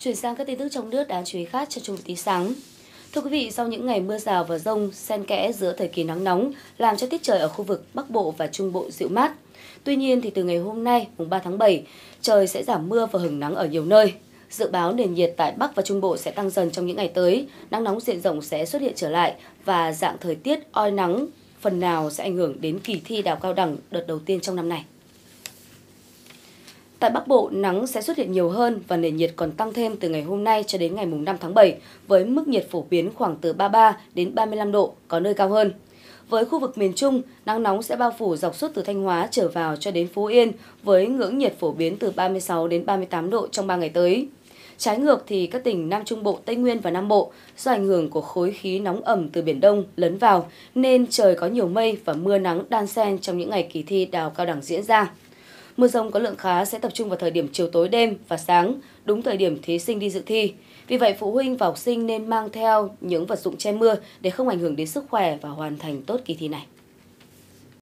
Chuyển sang các tin tức trong nước đáng chú ý khác cho chung tí sáng. Thưa quý vị, sau những ngày mưa rào và rông xen kẽ giữa thời kỳ nắng nóng, làm cho tiết trời ở khu vực Bắc Bộ và Trung Bộ dịu mát. Tuy nhiên thì từ ngày hôm nay, mùng 3 tháng 7, trời sẽ giảm mưa và hứng nắng ở nhiều nơi. Dự báo nền nhiệt tại Bắc và Trung Bộ sẽ tăng dần trong những ngày tới, nắng nóng diện rộng sẽ xuất hiện trở lại và dạng thời tiết oi nắng phần nào sẽ ảnh hưởng đến kỳ thi đào cao đẳng đợt đầu tiên trong năm này. Tại Bắc Bộ, nắng sẽ xuất hiện nhiều hơn và nền nhiệt còn tăng thêm từ ngày hôm nay cho đến ngày 5 tháng 7, với mức nhiệt phổ biến khoảng từ 33 đến 35 độ, có nơi cao hơn. Với khu vực miền Trung, nắng nóng sẽ bao phủ dọc suốt từ Thanh Hóa trở vào cho đến Phú Yên, với ngưỡng nhiệt phổ biến từ 36 đến 38 độ trong 3 ngày tới. Trái ngược thì các tỉnh Nam Trung Bộ, Tây Nguyên và Nam Bộ do ảnh hưởng của khối khí nóng ẩm từ Biển Đông lấn vào nên trời có nhiều mây và mưa nắng đan xen trong những ngày kỳ thi đào cao đẳng diễn ra. Mưa rông có lượng khá sẽ tập trung vào thời điểm chiều tối đêm và sáng, đúng thời điểm thí sinh đi dự thi. Vì vậy, phụ huynh và học sinh nên mang theo những vật dụng che mưa để không ảnh hưởng đến sức khỏe và hoàn thành tốt kỳ thi này.